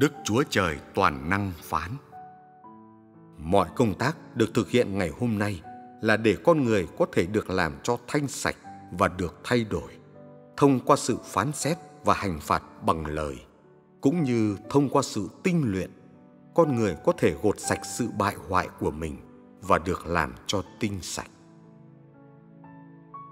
Đức Chúa Trời toàn năng phán. Mọi công tác được thực hiện ngày hôm nay là để con người có thể được làm cho thanh sạch và được thay đổi thông qua sự phán xét và hành phạt bằng lời cũng như thông qua sự tinh luyện con người có thể gột sạch sự bại hoại của mình và được làm cho tinh sạch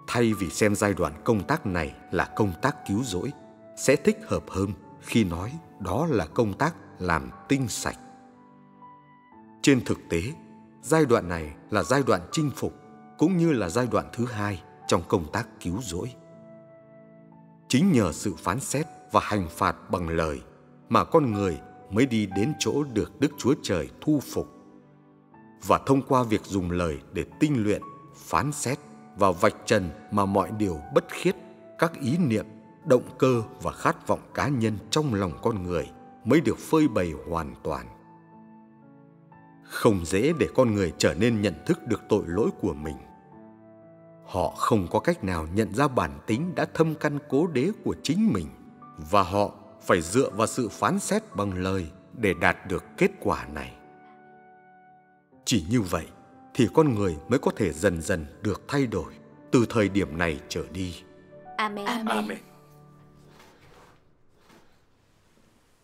thay vì xem giai đoạn công tác này là công tác cứu rỗi sẽ thích hợp hơn khi nói đó là công tác làm tinh sạch. Trên thực tế, giai đoạn này là giai đoạn chinh phục cũng như là giai đoạn thứ hai trong công tác cứu rỗi. Chính nhờ sự phán xét và hành phạt bằng lời mà con người mới đi đến chỗ được Đức Chúa Trời thu phục. Và thông qua việc dùng lời để tinh luyện, phán xét và vạch trần mà mọi điều bất khiết, các ý niệm động cơ và khát vọng cá nhân trong lòng con người mới được phơi bày hoàn toàn không dễ để con người trở nên nhận thức được tội lỗi của mình họ không có cách nào nhận ra bản tính đã thâm căn cố đế của chính mình và họ phải dựa vào sự phán xét bằng lời để đạt được kết quả này chỉ như vậy thì con người mới có thể dần dần được thay đổi từ thời điểm này trở đi amen, amen. amen.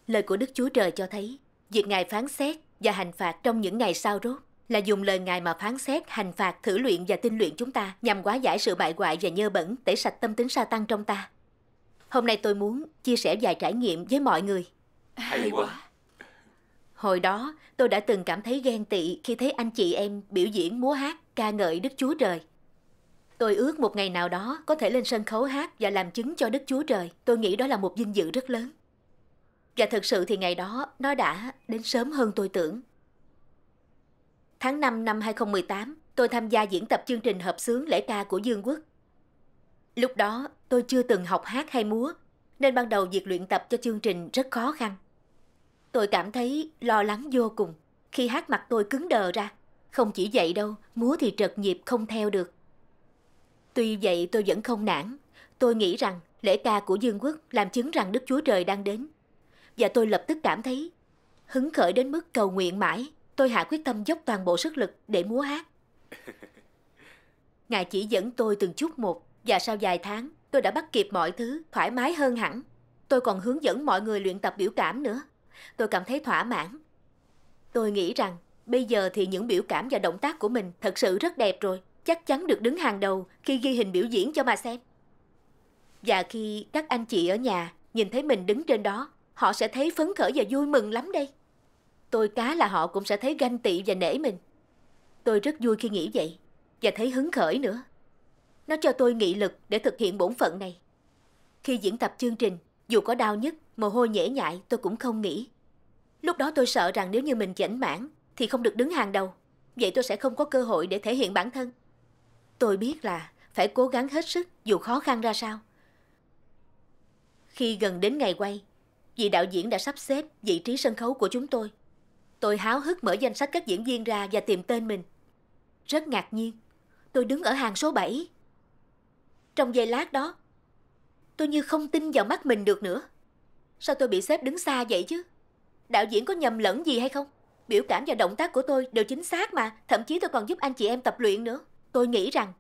Lời của Đức Chúa Trời cho thấy, việc Ngài phán xét và hành phạt trong những ngày sau rốt là dùng lời Ngài mà phán xét, hành phạt, thử luyện và tinh luyện chúng ta nhằm hóa giải sự bại hoại và nhơ bẩn, tẩy sạch tâm tính sa tăng trong ta. Hôm nay tôi muốn chia sẻ vài trải nghiệm với mọi người. Hay quá! Hồi đó, tôi đã từng cảm thấy ghen tị khi thấy anh chị em biểu diễn múa hát, ca ngợi Đức Chúa Trời. Tôi ước một ngày nào đó có thể lên sân khấu hát và làm chứng cho Đức Chúa Trời. Tôi nghĩ đó là một vinh dự rất lớn. Và thật sự thì ngày đó nó đã đến sớm hơn tôi tưởng. Tháng 5 năm 2018, tôi tham gia diễn tập chương trình hợp xướng lễ ca của Dương Quốc. Lúc đó, tôi chưa từng học hát hay múa, nên ban đầu việc luyện tập cho chương trình rất khó khăn. Tôi cảm thấy lo lắng vô cùng khi hát mặt tôi cứng đờ ra. Không chỉ vậy đâu, múa thì trật nhịp không theo được. Tuy vậy tôi vẫn không nản. Tôi nghĩ rằng lễ ca của Dương Quốc làm chứng rằng Đức Chúa Trời đang đến và tôi lập tức cảm thấy hứng khởi đến mức cầu nguyện mãi. Tôi hạ quyết tâm dốc toàn bộ sức lực để múa hát. Ngài chỉ dẫn tôi từng chút một và sau vài tháng tôi đã bắt kịp mọi thứ thoải mái hơn hẳn. Tôi còn hướng dẫn mọi người luyện tập biểu cảm nữa. Tôi cảm thấy thỏa mãn. Tôi nghĩ rằng bây giờ thì những biểu cảm và động tác của mình thật sự rất đẹp rồi. Chắc chắn được đứng hàng đầu khi ghi hình biểu diễn cho mà xem. Và khi các anh chị ở nhà nhìn thấy mình đứng trên đó họ sẽ thấy phấn khởi và vui mừng lắm đây. Tôi cá là họ cũng sẽ thấy ganh tị và nể mình. Tôi rất vui khi nghĩ vậy và thấy hứng khởi nữa. Nó cho tôi nghị lực để thực hiện bổn phận này. Khi diễn tập chương trình, dù có đau nhất, mồ hôi nhễ nhại tôi cũng không nghĩ. Lúc đó tôi sợ rằng nếu như mình chảnh mãn thì không được đứng hàng đầu. Vậy tôi sẽ không có cơ hội để thể hiện bản thân. Tôi biết là phải cố gắng hết sức dù khó khăn ra sao. Khi gần đến ngày quay, vị đạo diễn đã sắp xếp vị trí sân khấu của chúng tôi. Tôi háo hức mở danh sách các diễn viên ra và tìm tên mình. Rất ngạc nhiên, tôi đứng ở hàng số 7. Trong giây lát đó, tôi như không tin vào mắt mình được nữa. Sao tôi bị xếp đứng xa vậy chứ? Đạo diễn có nhầm lẫn gì hay không? Biểu cảm và động tác của tôi đều chính xác mà, thậm chí tôi còn giúp anh chị em tập luyện nữa. Tôi nghĩ rằng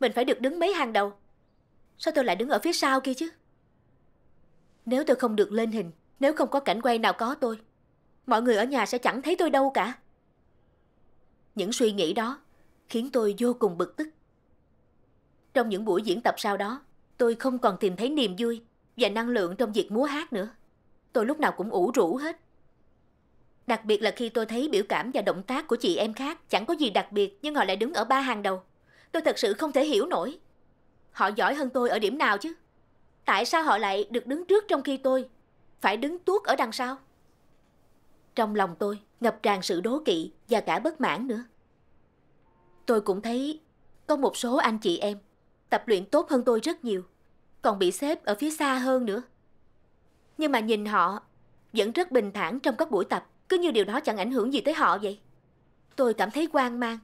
mình phải được đứng mấy hàng đầu. Sao tôi lại đứng ở phía sau kia chứ? Nếu tôi không được lên hình, nếu không có cảnh quay nào có tôi, mọi người ở nhà sẽ chẳng thấy tôi đâu cả. Những suy nghĩ đó khiến tôi vô cùng bực tức. Trong những buổi diễn tập sau đó, tôi không còn tìm thấy niềm vui và năng lượng trong việc múa hát nữa. Tôi lúc nào cũng ủ rũ hết. Đặc biệt là khi tôi thấy biểu cảm và động tác của chị em khác chẳng có gì đặc biệt nhưng họ lại đứng ở ba hàng đầu. Tôi thật sự không thể hiểu nổi. Họ giỏi hơn tôi ở điểm nào chứ? Tại sao họ lại được đứng trước trong khi tôi phải đứng tuốt ở đằng sau? Trong lòng tôi ngập tràn sự đố kỵ và cả bất mãn nữa. Tôi cũng thấy có một số anh chị em tập luyện tốt hơn tôi rất nhiều, còn bị xếp ở phía xa hơn nữa. Nhưng mà nhìn họ vẫn rất bình thản trong các buổi tập, cứ như điều đó chẳng ảnh hưởng gì tới họ vậy. Tôi cảm thấy hoang mang.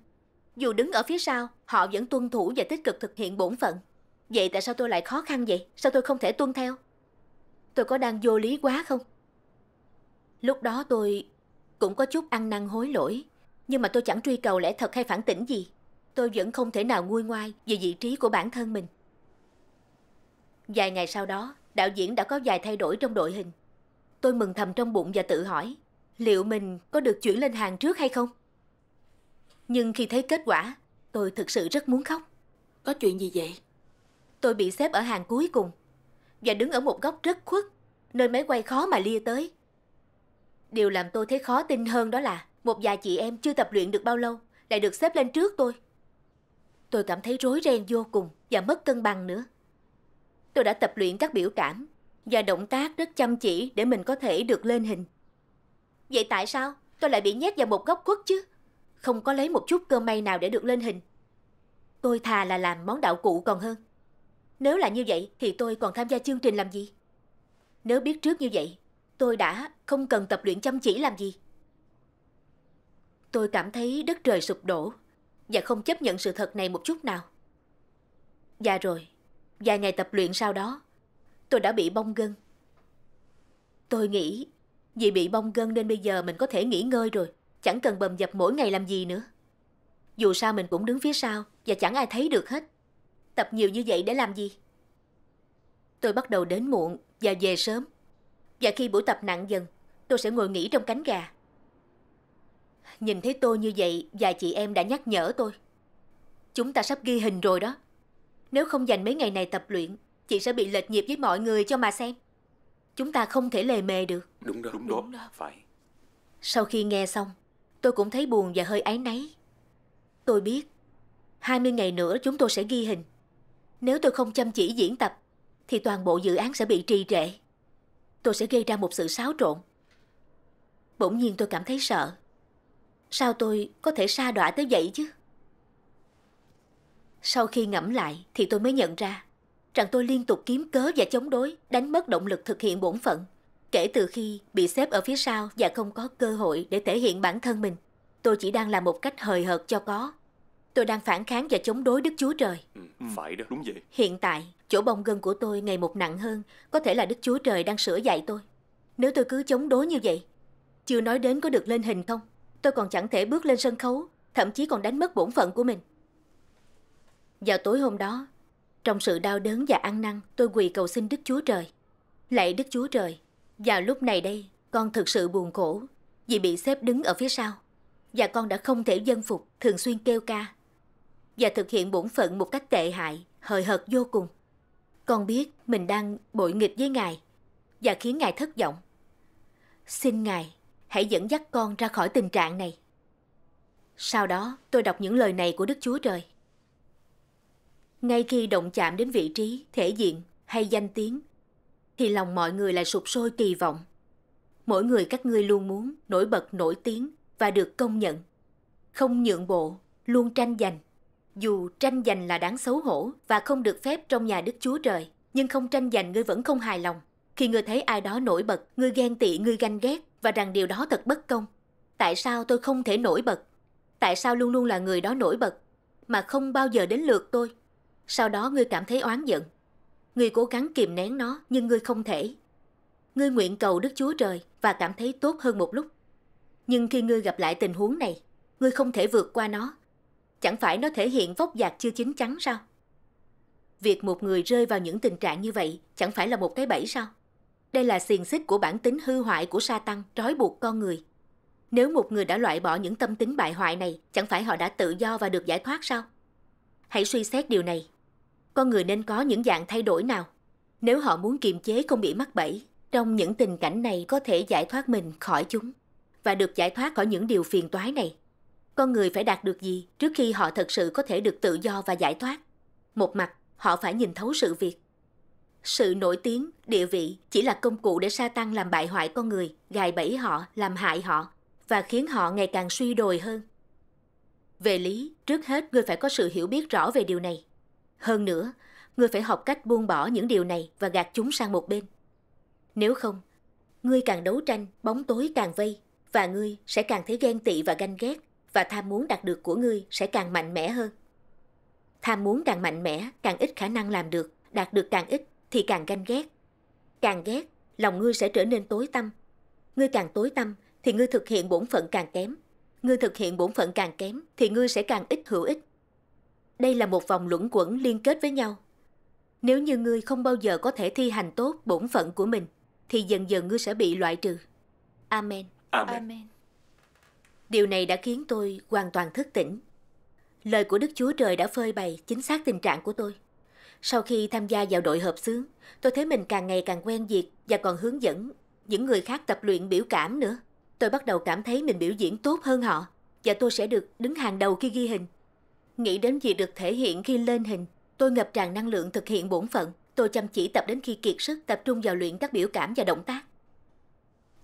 Dù đứng ở phía sau, họ vẫn tuân thủ và tích cực thực hiện bổn phận. Vậy tại sao tôi lại khó khăn vậy? Sao tôi không thể tuân theo? Tôi có đang vô lý quá không? Lúc đó tôi cũng có chút ăn năn hối lỗi, nhưng mà tôi chẳng truy cầu lẽ thật hay phản tỉnh gì. Tôi vẫn không thể nào nguôi ngoai về vị trí của bản thân mình. Vài ngày sau đó, đạo diễn đã có vài thay đổi trong đội hình. Tôi mừng thầm trong bụng và tự hỏi, liệu mình có được chuyển lên hàng trước hay không? Nhưng khi thấy kết quả, tôi thực sự rất muốn khóc. Có chuyện gì vậy? Tôi bị xếp ở hàng cuối cùng và đứng ở một góc rất khuất, nơi máy quay khó mà lia tới. Điều làm tôi thấy khó tin hơn đó là một vài chị em chưa tập luyện được bao lâu lại được xếp lên trước tôi. Tôi cảm thấy rối ren vô cùng và mất cân bằng nữa. Tôi đã tập luyện các biểu cảm và động tác rất chăm chỉ để mình có thể được lên hình. Vậy tại sao tôi lại bị nhét vào một góc khuất chứ? Không có lấy một chút cơ may nào để được lên hình. Tôi thà là làm món đạo cụ còn hơn. Nếu là như vậy thì tôi còn tham gia chương trình làm gì? Nếu biết trước như vậy, tôi đã không cần tập luyện chăm chỉ làm gì. Tôi cảm thấy đất trời sụp đổ và không chấp nhận sự thật này một chút nào. Dạ rồi, vài ngày tập luyện sau đó, tôi đã bị bong gân. Tôi nghĩ vì bị bong gân nên bây giờ mình có thể nghỉ ngơi rồi, chẳng cần bầm dập mỗi ngày làm gì nữa. Dù sao mình cũng đứng phía sau và chẳng ai thấy được hết. Tập nhiều như vậy để làm gì? Tôi bắt đầu đến muộn và về sớm. Và khi buổi tập nặng dần, tôi sẽ ngồi nghỉ trong cánh gà. Nhìn thấy tôi như vậy, và chị em đã nhắc nhở tôi. Chúng ta sắp ghi hình rồi đó. Nếu không dành mấy ngày này tập luyện, chị sẽ bị lệch nhịp với mọi người cho mà xem. Chúng ta không thể lề mề được. Đúng đó, đúng, đúng đó. đó. Phải. Sau khi nghe xong, tôi cũng thấy buồn và hơi áy náy. Tôi biết, 20 ngày nữa chúng tôi sẽ ghi hình. Nếu tôi không chăm chỉ diễn tập, thì toàn bộ dự án sẽ bị trì trệ. Tôi sẽ gây ra một sự xáo trộn. Bỗng nhiên tôi cảm thấy sợ. Sao tôi có thể sa đọa tới vậy chứ? Sau khi ngẫm lại thì tôi mới nhận ra rằng tôi liên tục kiếm cớ và chống đối, đánh mất động lực thực hiện bổn phận. Kể từ khi bị xếp ở phía sau và không có cơ hội để thể hiện bản thân mình, tôi chỉ đang làm một cách hời hợt cho có. Tôi đang phản kháng và chống đối Đức Chúa Trời. Ừ, phải đó, đúng vậy. Hiện tại, chỗ bông gân của tôi ngày một nặng hơn, có thể là Đức Chúa Trời đang sửa dạy tôi. Nếu tôi cứ chống đối như vậy, chưa nói đến có được lên hình không, tôi còn chẳng thể bước lên sân khấu, thậm chí còn đánh mất bổn phận của mình. Vào tối hôm đó, trong sự đau đớn và ăn năn, tôi quỳ cầu xin Đức Chúa Trời. Lạy Đức Chúa Trời, vào lúc này đây, con thực sự buồn khổ vì bị xếp đứng ở phía sau và con đã không thể dân phục, thường xuyên kêu ca, và thực hiện bổn phận một cách tệ hại, hời hợt vô cùng. Con biết mình đang bội nghịch với Ngài và khiến Ngài thất vọng. Xin Ngài hãy dẫn dắt con ra khỏi tình trạng này. Sau đó tôi đọc những lời này của Đức Chúa Trời. Ngay khi động chạm đến vị trí, thể diện hay danh tiếng, thì lòng mọi người lại sụp sôi kỳ vọng. Mỗi người các ngươi luôn muốn nổi bật nổi tiếng và được công nhận. Không nhượng bộ, luôn tranh giành dù tranh giành là đáng xấu hổ và không được phép trong nhà Đức Chúa Trời, nhưng không tranh giành ngươi vẫn không hài lòng. Khi ngươi thấy ai đó nổi bật, ngươi ghen tị, ngươi ganh ghét và rằng điều đó thật bất công. Tại sao tôi không thể nổi bật? Tại sao luôn luôn là người đó nổi bật mà không bao giờ đến lượt tôi? Sau đó ngươi cảm thấy oán giận. Ngươi cố gắng kìm nén nó nhưng ngươi không thể. Ngươi nguyện cầu Đức Chúa Trời và cảm thấy tốt hơn một lúc. Nhưng khi ngươi gặp lại tình huống này, ngươi không thể vượt qua nó chẳng phải nó thể hiện vóc dạc chưa chín chắn sao? Việc một người rơi vào những tình trạng như vậy chẳng phải là một cái bẫy sao? Đây là xiềng xích của bản tính hư hoại của sa tăng trói buộc con người. Nếu một người đã loại bỏ những tâm tính bại hoại này, chẳng phải họ đã tự do và được giải thoát sao? Hãy suy xét điều này. Con người nên có những dạng thay đổi nào? Nếu họ muốn kiềm chế không bị mắc bẫy, trong những tình cảnh này có thể giải thoát mình khỏi chúng và được giải thoát khỏi những điều phiền toái này con người phải đạt được gì trước khi họ thật sự có thể được tự do và giải thoát một mặt họ phải nhìn thấu sự việc sự nổi tiếng địa vị chỉ là công cụ để sa tăng làm bại hoại con người gài bẫy họ làm hại họ và khiến họ ngày càng suy đồi hơn về lý trước hết người phải có sự hiểu biết rõ về điều này hơn nữa ngươi phải học cách buông bỏ những điều này và gạt chúng sang một bên. Nếu không, ngươi càng đấu tranh, bóng tối càng vây, và ngươi sẽ càng thấy ghen tị và ganh ghét, và tham muốn đạt được của ngươi sẽ càng mạnh mẽ hơn. Tham muốn càng mạnh mẽ, càng ít khả năng làm được, đạt được càng ít thì càng ganh ghét. Càng ghét, lòng ngươi sẽ trở nên tối tăm. Ngươi càng tối tăm thì ngươi thực hiện bổn phận càng kém. Ngươi thực hiện bổn phận càng kém thì ngươi sẽ càng ít hữu ích. Đây là một vòng luẩn quẩn liên kết với nhau. Nếu như ngươi không bao giờ có thể thi hành tốt bổn phận của mình thì dần dần ngươi sẽ bị loại trừ. Amen. Amen. Amen. Điều này đã khiến tôi hoàn toàn thức tỉnh. Lời của Đức Chúa Trời đã phơi bày chính xác tình trạng của tôi. Sau khi tham gia vào đội hợp xướng, tôi thấy mình càng ngày càng quen việc và còn hướng dẫn những người khác tập luyện biểu cảm nữa. Tôi bắt đầu cảm thấy mình biểu diễn tốt hơn họ và tôi sẽ được đứng hàng đầu khi ghi hình. Nghĩ đến việc được thể hiện khi lên hình, tôi ngập tràn năng lượng thực hiện bổn phận. Tôi chăm chỉ tập đến khi kiệt sức tập trung vào luyện các biểu cảm và động tác.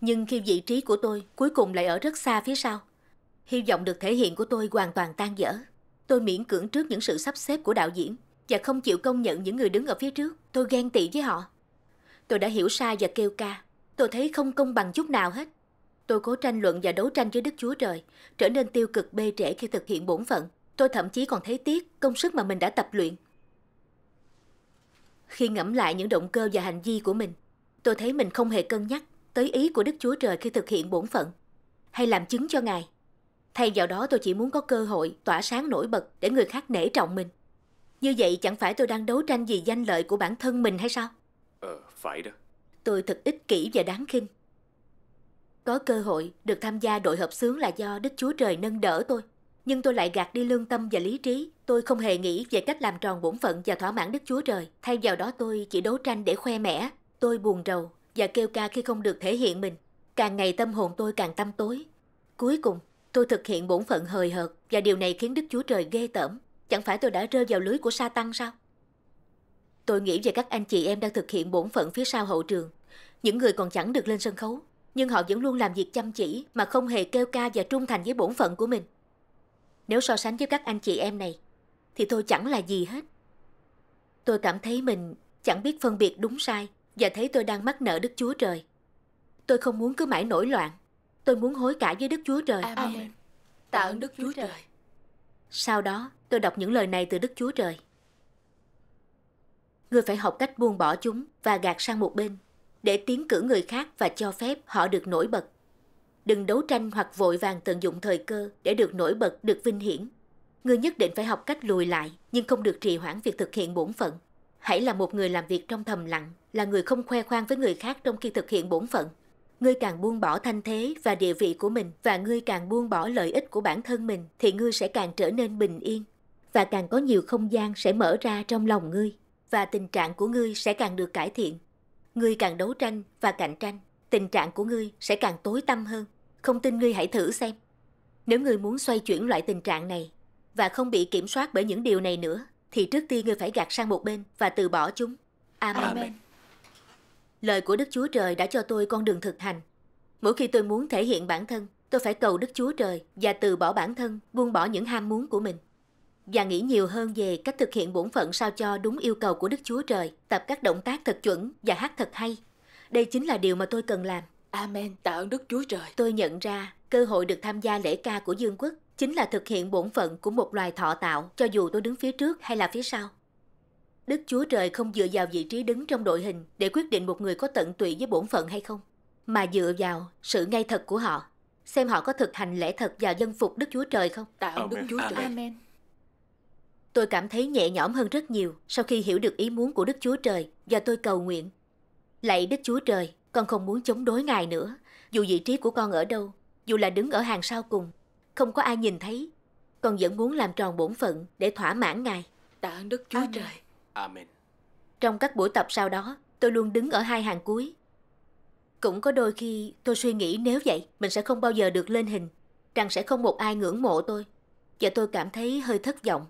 Nhưng khi vị trí của tôi cuối cùng lại ở rất xa phía sau, Hy vọng được thể hiện của tôi hoàn toàn tan dở. Tôi miễn cưỡng trước những sự sắp xếp của đạo diễn và không chịu công nhận những người đứng ở phía trước. Tôi ghen tị với họ. Tôi đã hiểu sai và kêu ca. Tôi thấy không công bằng chút nào hết. Tôi cố tranh luận và đấu tranh với Đức Chúa Trời, trở nên tiêu cực bê trễ khi thực hiện bổn phận. Tôi thậm chí còn thấy tiếc công sức mà mình đã tập luyện. Khi ngẫm lại những động cơ và hành vi của mình, tôi thấy mình không hề cân nhắc tới ý của Đức Chúa Trời khi thực hiện bổn phận, hay làm chứng cho Ngài. Thay vào đó tôi chỉ muốn có cơ hội tỏa sáng nổi bật để người khác nể trọng mình. Như vậy chẳng phải tôi đang đấu tranh vì danh lợi của bản thân mình hay sao? Ờ, phải đó. Tôi thật ích kỷ và đáng khinh. Có cơ hội được tham gia đội hợp xướng là do Đức Chúa Trời nâng đỡ tôi. Nhưng tôi lại gạt đi lương tâm và lý trí. Tôi không hề nghĩ về cách làm tròn bổn phận và thỏa mãn Đức Chúa Trời. Thay vào đó tôi chỉ đấu tranh để khoe mẽ. Tôi buồn rầu và kêu ca khi không được thể hiện mình. Càng ngày tâm hồn tôi càng tâm tối. Cuối cùng, Tôi thực hiện bổn phận hời hợt và điều này khiến Đức Chúa Trời ghê tởm. Chẳng phải tôi đã rơi vào lưới của sa tăng sao? Tôi nghĩ về các anh chị em đang thực hiện bổn phận phía sau hậu trường. Những người còn chẳng được lên sân khấu, nhưng họ vẫn luôn làm việc chăm chỉ mà không hề kêu ca và trung thành với bổn phận của mình. Nếu so sánh với các anh chị em này, thì tôi chẳng là gì hết. Tôi cảm thấy mình chẳng biết phân biệt đúng sai và thấy tôi đang mắc nợ Đức Chúa Trời. Tôi không muốn cứ mãi nổi loạn Tôi muốn hối cải với Đức Chúa Trời. Amen. Amen. Tạ ơn Đức Chúa Trời. Sau đó, tôi đọc những lời này từ Đức Chúa Trời. Người phải học cách buông bỏ chúng và gạt sang một bên để tiến cử người khác và cho phép họ được nổi bật. Đừng đấu tranh hoặc vội vàng tận dụng thời cơ để được nổi bật, được vinh hiển. Người nhất định phải học cách lùi lại nhưng không được trì hoãn việc thực hiện bổn phận. Hãy là một người làm việc trong thầm lặng, là người không khoe khoang với người khác trong khi thực hiện bổn phận ngươi càng buông bỏ thanh thế và địa vị của mình và ngươi càng buông bỏ lợi ích của bản thân mình thì ngươi sẽ càng trở nên bình yên và càng có nhiều không gian sẽ mở ra trong lòng ngươi và tình trạng của ngươi sẽ càng được cải thiện. Ngươi càng đấu tranh và cạnh tranh, tình trạng của ngươi sẽ càng tối tăm hơn. Không tin ngươi hãy thử xem. Nếu ngươi muốn xoay chuyển loại tình trạng này và không bị kiểm soát bởi những điều này nữa thì trước tiên ngươi phải gạt sang một bên và từ bỏ chúng. Amen. Amen. Lời của Đức Chúa Trời đã cho tôi con đường thực hành. Mỗi khi tôi muốn thể hiện bản thân, tôi phải cầu Đức Chúa Trời và từ bỏ bản thân, buông bỏ những ham muốn của mình. Và nghĩ nhiều hơn về cách thực hiện bổn phận sao cho đúng yêu cầu của Đức Chúa Trời, tập các động tác thật chuẩn và hát thật hay. Đây chính là điều mà tôi cần làm. Amen, tạ ơn Đức Chúa Trời. Tôi nhận ra cơ hội được tham gia lễ ca của Dương Quốc chính là thực hiện bổn phận của một loài thọ tạo cho dù tôi đứng phía trước hay là phía sau. Đức Chúa Trời không dựa vào vị trí đứng trong đội hình để quyết định một người có tận tụy với bổn phận hay không, mà dựa vào sự ngay thật của họ, xem họ có thực hành lẽ thật và dân phục Đức Chúa Trời không. Tạ ơn Đức Chúa Trời. Amen. Tôi cảm thấy nhẹ nhõm hơn rất nhiều sau khi hiểu được ý muốn của Đức Chúa Trời và tôi cầu nguyện. Lạy Đức Chúa Trời, con không muốn chống đối Ngài nữa, dù vị trí của con ở đâu, dù là đứng ở hàng sau cùng, không có ai nhìn thấy, con vẫn muốn làm tròn bổn phận để thỏa mãn Ngài. Tạ ơn Đức Chúa Amen. Trời. Amen. Trong các buổi tập sau đó, tôi luôn đứng ở hai hàng cuối. Cũng có đôi khi tôi suy nghĩ nếu vậy, mình sẽ không bao giờ được lên hình, rằng sẽ không một ai ngưỡng mộ tôi. Và tôi cảm thấy hơi thất vọng.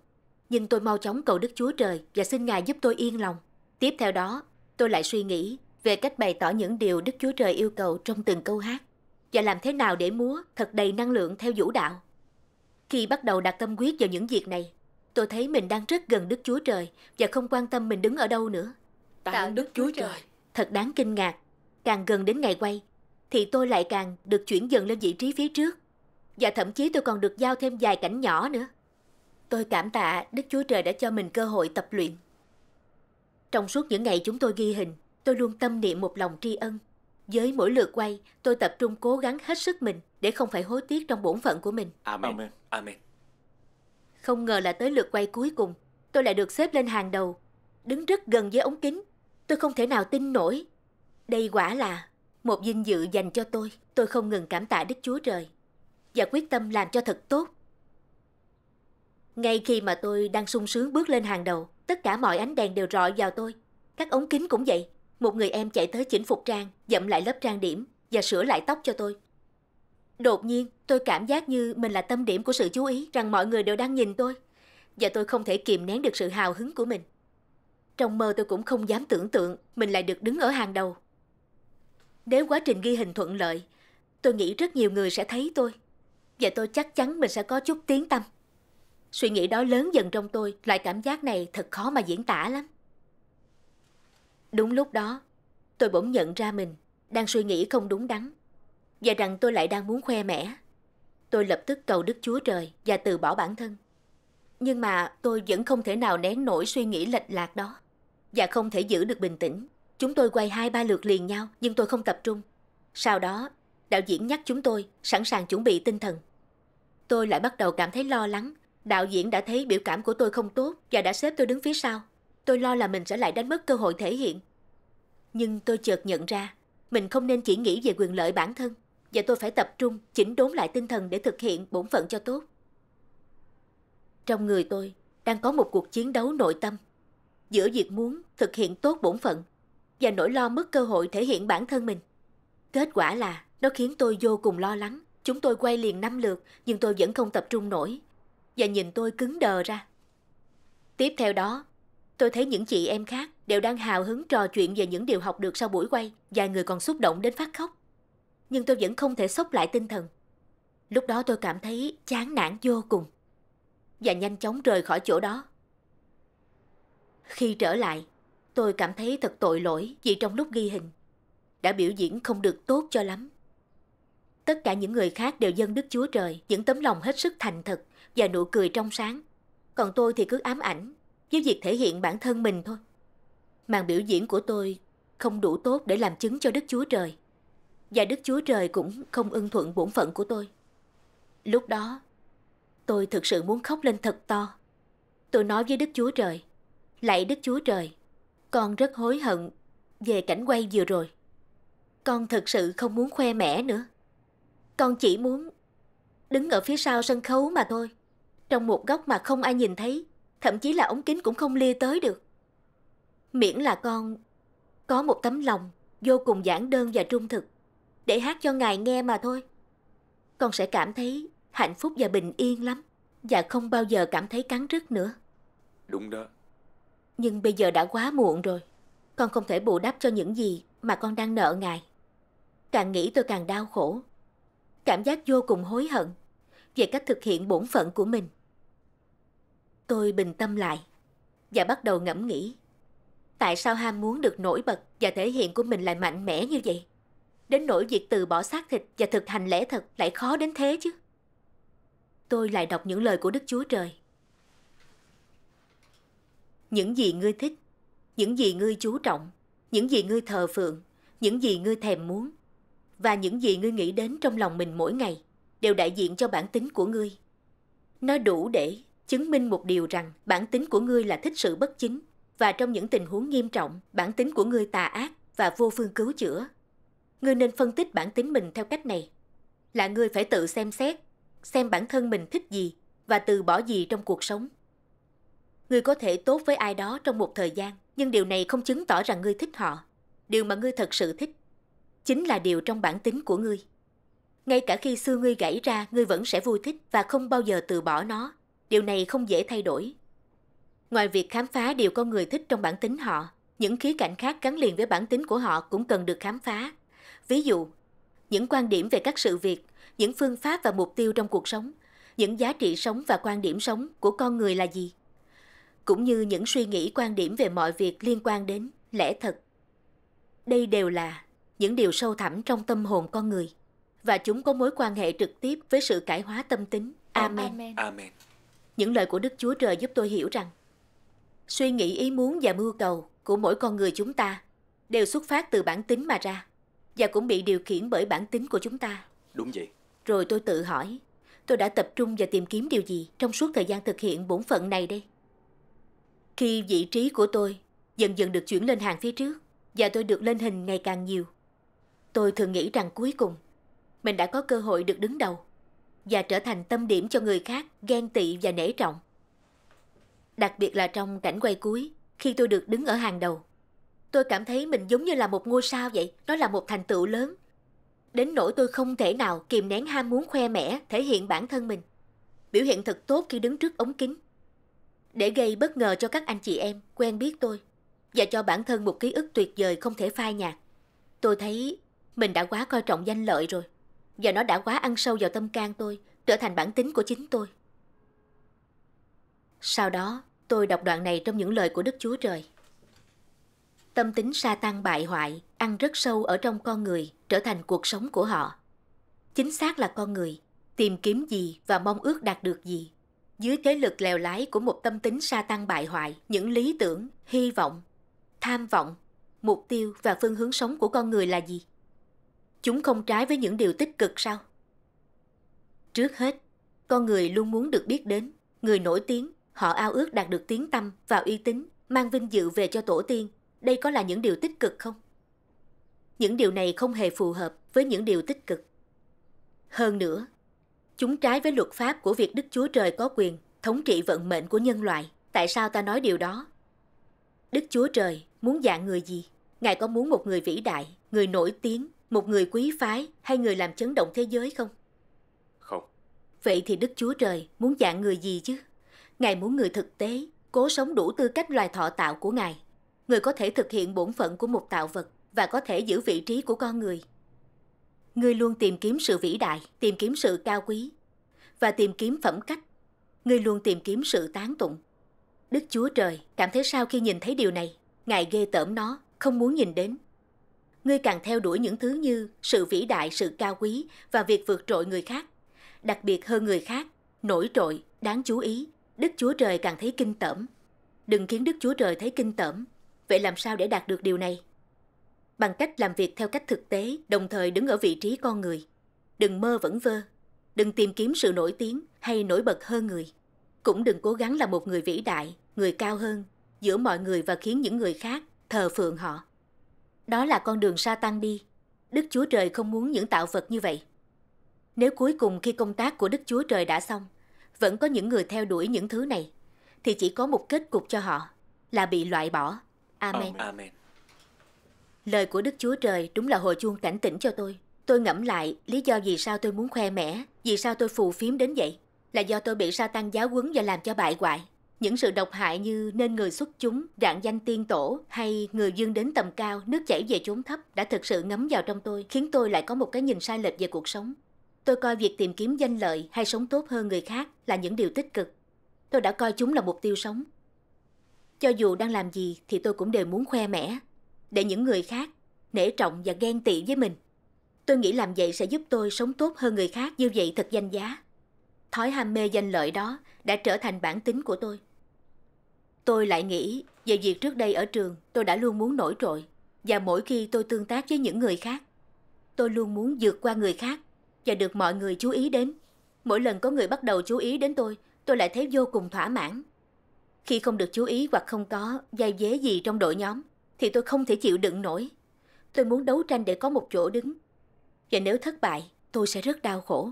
Nhưng tôi mau chóng cầu Đức Chúa Trời và xin Ngài giúp tôi yên lòng. Tiếp theo đó, tôi lại suy nghĩ về cách bày tỏ những điều Đức Chúa Trời yêu cầu trong từng câu hát và làm thế nào để múa thật đầy năng lượng theo vũ đạo. Khi bắt đầu đặt tâm quyết vào những việc này, Tôi thấy mình đang rất gần Đức Chúa Trời và không quan tâm mình đứng ở đâu nữa. Tạ Đức Chúa Trời. Thật đáng kinh ngạc. Càng gần đến ngày quay, thì tôi lại càng được chuyển dần lên vị trí phía trước. Và thậm chí tôi còn được giao thêm vài cảnh nhỏ nữa. Tôi cảm tạ Đức Chúa Trời đã cho mình cơ hội tập luyện. Trong suốt những ngày chúng tôi ghi hình, tôi luôn tâm niệm một lòng tri ân. Với mỗi lượt quay, tôi tập trung cố gắng hết sức mình để không phải hối tiếc trong bổn phận của mình. Amen. Amen. Amen. Không ngờ là tới lượt quay cuối cùng, tôi lại được xếp lên hàng đầu. Đứng rất gần với ống kính, tôi không thể nào tin nổi. Đây quả là một vinh dự dành cho tôi, tôi không ngừng cảm tạ Đức Chúa Trời và quyết tâm làm cho thật tốt. Ngay khi mà tôi đang sung sướng bước lên hàng đầu, tất cả mọi ánh đèn đều rọi vào tôi. Các ống kính cũng vậy. Một người em chạy tới chỉnh phục trang, dậm lại lớp trang điểm và sửa lại tóc cho tôi. Đột nhiên, tôi cảm giác như mình là tâm điểm của sự chú ý, rằng mọi người đều đang nhìn tôi. Và tôi không thể kìm nén được sự hào hứng của mình. Trong mơ tôi cũng không dám tưởng tượng mình lại được đứng ở hàng đầu. Nếu quá trình ghi hình thuận lợi, tôi nghĩ rất nhiều người sẽ thấy tôi. Và tôi chắc chắn mình sẽ có chút tiếng tâm. Suy nghĩ đó lớn dần trong tôi, loại cảm giác này thật khó mà diễn tả lắm. Đúng lúc đó, tôi bỗng nhận ra mình đang suy nghĩ không đúng đắn và rằng tôi lại đang muốn khoe mẽ. Tôi lập tức cầu Đức Chúa Trời và từ bỏ bản thân. Nhưng mà tôi vẫn không thể nào nén nổi suy nghĩ lệch lạc đó và không thể giữ được bình tĩnh. Chúng tôi quay hai ba lượt liền nhau nhưng tôi không tập trung. Sau đó, đạo diễn nhắc chúng tôi sẵn sàng chuẩn bị tinh thần. Tôi lại bắt đầu cảm thấy lo lắng. Đạo diễn đã thấy biểu cảm của tôi không tốt và đã xếp tôi đứng phía sau. Tôi lo là mình sẽ lại đánh mất cơ hội thể hiện. Nhưng tôi chợt nhận ra, mình không nên chỉ nghĩ về quyền lợi bản thân và tôi phải tập trung, chỉnh đốn lại tinh thần để thực hiện bổn phận cho tốt. Trong người tôi đang có một cuộc chiến đấu nội tâm giữa việc muốn thực hiện tốt bổn phận và nỗi lo mất cơ hội thể hiện bản thân mình. Kết quả là nó khiến tôi vô cùng lo lắng. Chúng tôi quay liền năm lượt nhưng tôi vẫn không tập trung nổi và nhìn tôi cứng đờ ra. Tiếp theo đó, tôi thấy những chị em khác đều đang hào hứng trò chuyện về những điều học được sau buổi quay. Vài người còn xúc động đến phát khóc nhưng tôi vẫn không thể sốc lại tinh thần. Lúc đó tôi cảm thấy chán nản vô cùng và nhanh chóng rời khỏi chỗ đó. Khi trở lại, tôi cảm thấy thật tội lỗi vì trong lúc ghi hình đã biểu diễn không được tốt cho lắm. Tất cả những người khác đều dân Đức Chúa Trời những tấm lòng hết sức thành thật và nụ cười trong sáng. Còn tôi thì cứ ám ảnh với việc thể hiện bản thân mình thôi. Màn biểu diễn của tôi không đủ tốt để làm chứng cho Đức Chúa Trời và Đức Chúa Trời cũng không ưng thuận bổn phận của tôi. Lúc đó, tôi thực sự muốn khóc lên thật to. Tôi nói với Đức Chúa Trời, lạy Đức Chúa Trời, con rất hối hận về cảnh quay vừa rồi. Con thực sự không muốn khoe mẽ nữa. Con chỉ muốn đứng ở phía sau sân khấu mà thôi, trong một góc mà không ai nhìn thấy, thậm chí là ống kính cũng không lia tới được. Miễn là con có một tấm lòng vô cùng giản đơn và trung thực để hát cho ngài nghe mà thôi. Con sẽ cảm thấy hạnh phúc và bình yên lắm và không bao giờ cảm thấy cắn rứt nữa. Đúng đó. Nhưng bây giờ đã quá muộn rồi. Con không thể bù đắp cho những gì mà con đang nợ ngài. Càng nghĩ tôi càng đau khổ. Cảm giác vô cùng hối hận về cách thực hiện bổn phận của mình. Tôi bình tâm lại và bắt đầu ngẫm nghĩ. Tại sao ham muốn được nổi bật và thể hiện của mình lại mạnh mẽ như vậy? đến nỗi việc từ bỏ xác thịt và thực hành lẽ thật lại khó đến thế chứ. Tôi lại đọc những lời của Đức Chúa Trời. Những gì ngươi thích, những gì ngươi chú trọng, những gì ngươi thờ phượng, những gì ngươi thèm muốn và những gì ngươi nghĩ đến trong lòng mình mỗi ngày đều đại diện cho bản tính của ngươi. Nó đủ để chứng minh một điều rằng bản tính của ngươi là thích sự bất chính và trong những tình huống nghiêm trọng, bản tính của ngươi tà ác và vô phương cứu chữa ngươi nên phân tích bản tính mình theo cách này. Là ngươi phải tự xem xét, xem bản thân mình thích gì và từ bỏ gì trong cuộc sống. Ngươi có thể tốt với ai đó trong một thời gian, nhưng điều này không chứng tỏ rằng ngươi thích họ. Điều mà ngươi thật sự thích chính là điều trong bản tính của ngươi. Ngay cả khi xưa ngươi gãy ra, ngươi vẫn sẽ vui thích và không bao giờ từ bỏ nó. Điều này không dễ thay đổi. Ngoài việc khám phá điều con người thích trong bản tính họ, những khía cạnh khác gắn liền với bản tính của họ cũng cần được khám phá Ví dụ, những quan điểm về các sự việc, những phương pháp và mục tiêu trong cuộc sống, những giá trị sống và quan điểm sống của con người là gì? Cũng như những suy nghĩ quan điểm về mọi việc liên quan đến lẽ thật. Đây đều là những điều sâu thẳm trong tâm hồn con người và chúng có mối quan hệ trực tiếp với sự cải hóa tâm tính. Amen. Amen. Những lời của Đức Chúa Trời giúp tôi hiểu rằng suy nghĩ ý muốn và mưu cầu của mỗi con người chúng ta đều xuất phát từ bản tính mà ra và cũng bị điều khiển bởi bản tính của chúng ta. Đúng vậy. Rồi tôi tự hỏi, tôi đã tập trung và tìm kiếm điều gì trong suốt thời gian thực hiện bổn phận này đây? Khi vị trí của tôi dần dần được chuyển lên hàng phía trước và tôi được lên hình ngày càng nhiều, tôi thường nghĩ rằng cuối cùng mình đã có cơ hội được đứng đầu và trở thành tâm điểm cho người khác ghen tị và nể trọng. Đặc biệt là trong cảnh quay cuối khi tôi được đứng ở hàng đầu. Tôi cảm thấy mình giống như là một ngôi sao vậy, đó là một thành tựu lớn. Đến nỗi tôi không thể nào kìm nén ham muốn khoe mẽ, thể hiện bản thân mình. Biểu hiện thật tốt khi đứng trước ống kính. Để gây bất ngờ cho các anh chị em quen biết tôi và cho bản thân một ký ức tuyệt vời không thể phai nhạt. Tôi thấy mình đã quá coi trọng danh lợi rồi và nó đã quá ăn sâu vào tâm can tôi, trở thành bản tính của chính tôi. Sau đó, tôi đọc đoạn này trong những lời của Đức Chúa Trời. Tâm tính sa tăng bại hoại, ăn rất sâu ở trong con người, trở thành cuộc sống của họ. Chính xác là con người, tìm kiếm gì và mong ước đạt được gì. Dưới thế lực lèo lái của một tâm tính sa tăng bại hoại, những lý tưởng, hy vọng, tham vọng, mục tiêu và phương hướng sống của con người là gì? Chúng không trái với những điều tích cực sao? Trước hết, con người luôn muốn được biết đến, người nổi tiếng, họ ao ước đạt được tiếng tăm và uy tín, mang vinh dự về cho tổ tiên, đây có là những điều tích cực không? Những điều này không hề phù hợp với những điều tích cực. Hơn nữa, chúng trái với luật pháp của việc Đức Chúa Trời có quyền thống trị vận mệnh của nhân loại. Tại sao ta nói điều đó? Đức Chúa Trời muốn dạng người gì? Ngài có muốn một người vĩ đại, người nổi tiếng, một người quý phái hay người làm chấn động thế giới không? Không. Vậy thì Đức Chúa Trời muốn dạng người gì chứ? Ngài muốn người thực tế, cố sống đủ tư cách loài thọ tạo của Ngài người có thể thực hiện bổn phận của một tạo vật và có thể giữ vị trí của con người. Người luôn tìm kiếm sự vĩ đại, tìm kiếm sự cao quý và tìm kiếm phẩm cách. Người luôn tìm kiếm sự tán tụng. Đức Chúa Trời cảm thấy sao khi nhìn thấy điều này, Ngài ghê tởm nó, không muốn nhìn đến. Ngươi càng theo đuổi những thứ như sự vĩ đại, sự cao quý và việc vượt trội người khác, đặc biệt hơn người khác, nổi trội, đáng chú ý, Đức Chúa Trời càng thấy kinh tởm. Đừng khiến Đức Chúa Trời thấy kinh tởm, vậy làm sao để đạt được điều này? Bằng cách làm việc theo cách thực tế, đồng thời đứng ở vị trí con người. Đừng mơ vẫn vơ, đừng tìm kiếm sự nổi tiếng hay nổi bật hơn người. Cũng đừng cố gắng là một người vĩ đại, người cao hơn, giữa mọi người và khiến những người khác thờ phượng họ. Đó là con đường sa tăng đi. Đức Chúa Trời không muốn những tạo vật như vậy. Nếu cuối cùng khi công tác của Đức Chúa Trời đã xong, vẫn có những người theo đuổi những thứ này, thì chỉ có một kết cục cho họ là bị loại bỏ Amen. Amen. Lời của Đức Chúa Trời đúng là hồi chuông cảnh tỉnh cho tôi. Tôi ngẫm lại lý do vì sao tôi muốn khoe mẽ, vì sao tôi phù phiếm đến vậy. Là do tôi bị sa tăng giáo quấn và làm cho bại hoại. Những sự độc hại như nên người xuất chúng, rạng danh tiên tổ hay người dương đến tầm cao, nước chảy về chốn thấp đã thực sự ngấm vào trong tôi, khiến tôi lại có một cái nhìn sai lệch về cuộc sống. Tôi coi việc tìm kiếm danh lợi hay sống tốt hơn người khác là những điều tích cực. Tôi đã coi chúng là mục tiêu sống, cho dù đang làm gì thì tôi cũng đều muốn khoe mẽ, để những người khác nể trọng và ghen tị với mình. Tôi nghĩ làm vậy sẽ giúp tôi sống tốt hơn người khác như vậy thật danh giá. Thói ham mê danh lợi đó đã trở thành bản tính của tôi. Tôi lại nghĩ về việc trước đây ở trường tôi đã luôn muốn nổi trội và mỗi khi tôi tương tác với những người khác, tôi luôn muốn vượt qua người khác và được mọi người chú ý đến. Mỗi lần có người bắt đầu chú ý đến tôi, tôi lại thấy vô cùng thỏa mãn. Khi không được chú ý hoặc không có dây dế gì trong đội nhóm, thì tôi không thể chịu đựng nổi. Tôi muốn đấu tranh để có một chỗ đứng. Và nếu thất bại, tôi sẽ rất đau khổ.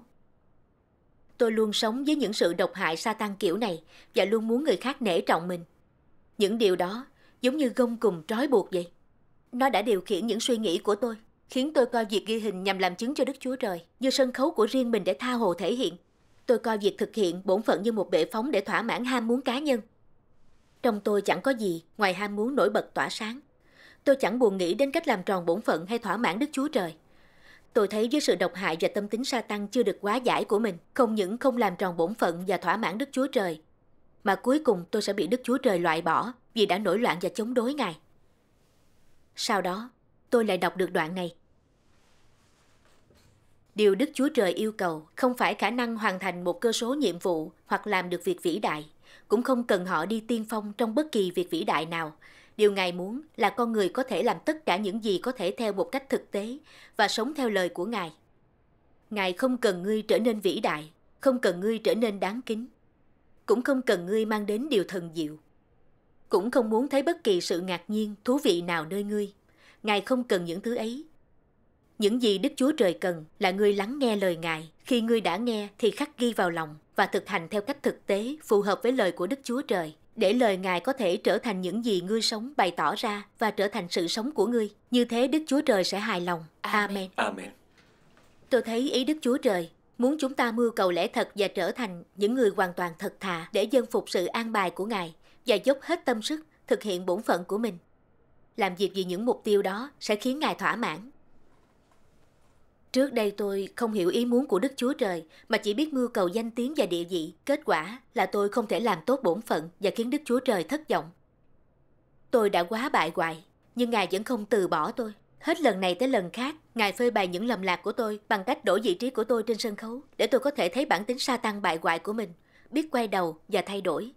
Tôi luôn sống với những sự độc hại sa tăng kiểu này và luôn muốn người khác nể trọng mình. Những điều đó giống như gông cùng trói buộc vậy. Nó đã điều khiển những suy nghĩ của tôi, khiến tôi coi việc ghi hình nhằm làm chứng cho Đức Chúa Trời như sân khấu của riêng mình để tha hồ thể hiện. Tôi coi việc thực hiện bổn phận như một bệ phóng để thỏa mãn ham muốn cá nhân, trong tôi chẳng có gì ngoài ham muốn nổi bật tỏa sáng. Tôi chẳng buồn nghĩ đến cách làm tròn bổn phận hay thỏa mãn Đức Chúa Trời. Tôi thấy với sự độc hại và tâm tính sa tăng chưa được quá giải của mình, không những không làm tròn bổn phận và thỏa mãn Đức Chúa Trời, mà cuối cùng tôi sẽ bị Đức Chúa Trời loại bỏ vì đã nổi loạn và chống đối Ngài. Sau đó, tôi lại đọc được đoạn này. Điều Đức Chúa Trời yêu cầu không phải khả năng hoàn thành một cơ số nhiệm vụ hoặc làm được việc vĩ đại, cũng không cần họ đi tiên phong trong bất kỳ việc vĩ đại nào. Điều Ngài muốn là con người có thể làm tất cả những gì có thể theo một cách thực tế và sống theo lời của Ngài. Ngài không cần ngươi trở nên vĩ đại, không cần ngươi trở nên đáng kính, cũng không cần ngươi mang đến điều thần diệu. Cũng không muốn thấy bất kỳ sự ngạc nhiên, thú vị nào nơi ngươi. Ngài không cần những thứ ấy, những gì Đức Chúa Trời cần là ngươi lắng nghe lời Ngài. Khi ngươi đã nghe thì khắc ghi vào lòng và thực hành theo cách thực tế phù hợp với lời của Đức Chúa Trời để lời Ngài có thể trở thành những gì ngươi sống bày tỏ ra và trở thành sự sống của ngươi. Như thế Đức Chúa Trời sẽ hài lòng. Amen. Amen. Tôi thấy ý Đức Chúa Trời muốn chúng ta mưu cầu lẽ thật và trở thành những người hoàn toàn thật thà để dân phục sự an bài của Ngài và dốc hết tâm sức thực hiện bổn phận của mình. Làm việc vì những mục tiêu đó sẽ khiến Ngài thỏa mãn Trước đây tôi không hiểu ý muốn của Đức Chúa Trời, mà chỉ biết mưu cầu danh tiếng và địa vị. Kết quả là tôi không thể làm tốt bổn phận và khiến Đức Chúa Trời thất vọng. Tôi đã quá bại hoại, nhưng Ngài vẫn không từ bỏ tôi. Hết lần này tới lần khác, Ngài phơi bày những lầm lạc của tôi bằng cách đổi vị trí của tôi trên sân khấu để tôi có thể thấy bản tính sa tăng bại hoại của mình, biết quay đầu và thay đổi.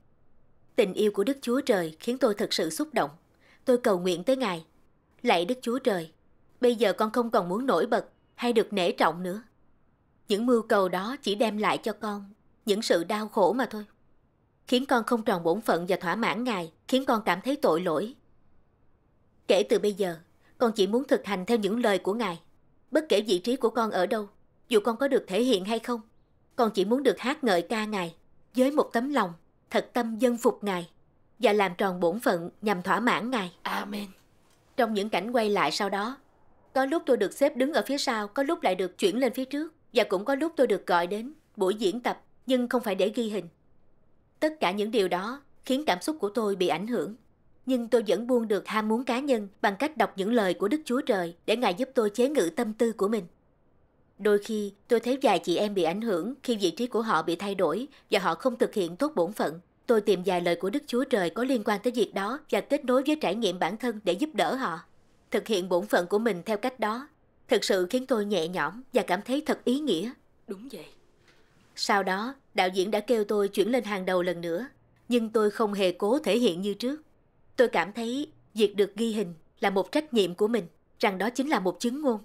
Tình yêu của Đức Chúa Trời khiến tôi thật sự xúc động. Tôi cầu nguyện tới Ngài. Lạy Đức Chúa Trời, bây giờ con không còn muốn nổi bật hay được nể trọng nữa. Những mưu cầu đó chỉ đem lại cho con những sự đau khổ mà thôi. Khiến con không tròn bổn phận và thỏa mãn Ngài, khiến con cảm thấy tội lỗi. Kể từ bây giờ, con chỉ muốn thực hành theo những lời của Ngài. Bất kể vị trí của con ở đâu, dù con có được thể hiện hay không, con chỉ muốn được hát ngợi ca Ngài với một tấm lòng thật tâm dân phục Ngài và làm tròn bổn phận nhằm thỏa mãn Ngài. Amen. Trong những cảnh quay lại sau đó, có lúc tôi được xếp đứng ở phía sau, có lúc lại được chuyển lên phía trước và cũng có lúc tôi được gọi đến buổi diễn tập nhưng không phải để ghi hình. Tất cả những điều đó khiến cảm xúc của tôi bị ảnh hưởng. Nhưng tôi vẫn buông được ham muốn cá nhân bằng cách đọc những lời của Đức Chúa Trời để Ngài giúp tôi chế ngự tâm tư của mình. Đôi khi tôi thấy vài chị em bị ảnh hưởng khi vị trí của họ bị thay đổi và họ không thực hiện tốt bổn phận. Tôi tìm vài lời của Đức Chúa Trời có liên quan tới việc đó và kết nối với trải nghiệm bản thân để giúp đỡ họ thực hiện bổn phận của mình theo cách đó thực sự khiến tôi nhẹ nhõm và cảm thấy thật ý nghĩa. Đúng vậy. Sau đó, đạo diễn đã kêu tôi chuyển lên hàng đầu lần nữa, nhưng tôi không hề cố thể hiện như trước. Tôi cảm thấy việc được ghi hình là một trách nhiệm của mình, rằng đó chính là một chứng ngôn.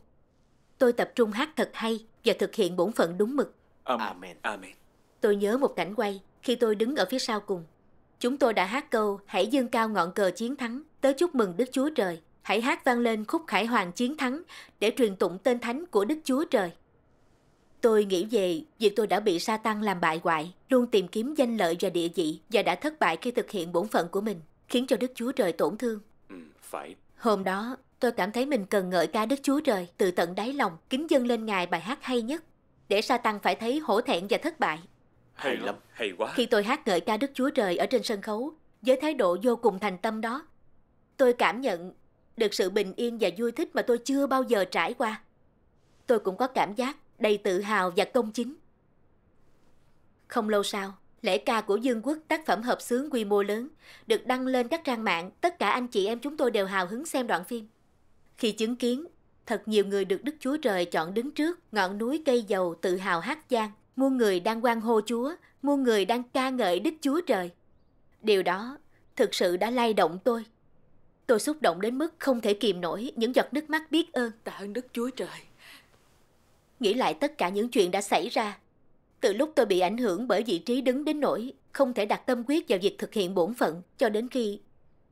Tôi tập trung hát thật hay và thực hiện bổn phận đúng mực. Amen. Amen. Tôi nhớ một cảnh quay khi tôi đứng ở phía sau cùng. Chúng tôi đã hát câu Hãy dâng cao ngọn cờ chiến thắng tới chúc mừng Đức Chúa Trời hãy hát vang lên khúc khải hoàng chiến thắng để truyền tụng tên thánh của Đức Chúa Trời. Tôi nghĩ về việc tôi đã bị sa tăng làm bại hoại, luôn tìm kiếm danh lợi và địa vị và đã thất bại khi thực hiện bổn phận của mình, khiến cho Đức Chúa Trời tổn thương. Ừ, phải. Hôm đó, tôi cảm thấy mình cần ngợi ca Đức Chúa Trời từ tận đáy lòng, kính dâng lên Ngài bài hát hay nhất, để sa tăng phải thấy hổ thẹn và thất bại. Hay lắm, hay quá. Khi tôi hát ngợi ca Đức Chúa Trời ở trên sân khấu, với thái độ vô cùng thành tâm đó, tôi cảm nhận được sự bình yên và vui thích mà tôi chưa bao giờ trải qua. Tôi cũng có cảm giác đầy tự hào và công chính. Không lâu sau, lễ ca của Dương Quốc tác phẩm hợp xướng quy mô lớn, được đăng lên các trang mạng, tất cả anh chị em chúng tôi đều hào hứng xem đoạn phim. Khi chứng kiến, thật nhiều người được Đức Chúa Trời chọn đứng trước ngọn núi cây dầu tự hào hát giang muôn người đang quan hô Chúa, muôn người đang ca ngợi Đức Chúa Trời. Điều đó thực sự đã lay động tôi. Tôi xúc động đến mức không thể kìm nổi những giọt nước mắt biết ơn. Tạ ơn Đức Chúa Trời. Nghĩ lại tất cả những chuyện đã xảy ra. Từ lúc tôi bị ảnh hưởng bởi vị trí đứng đến nỗi không thể đặt tâm quyết vào việc thực hiện bổn phận cho đến khi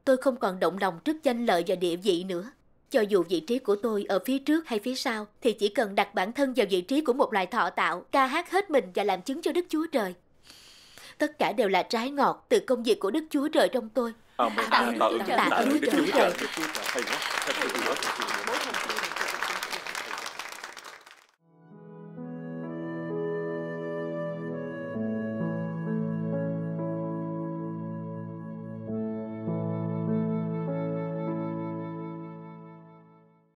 tôi không còn động lòng trước danh lợi và địa vị nữa. Cho dù vị trí của tôi ở phía trước hay phía sau thì chỉ cần đặt bản thân vào vị trí của một loài thọ tạo, ca hát hết mình và làm chứng cho Đức Chúa Trời. Tất cả đều là trái ngọt từ công việc của Đức Chúa Trời trong tôi. Tạ ơn Đức Chúa Trời. Tạ ơn Đức Chúa Trời. Hay quá. Bố thí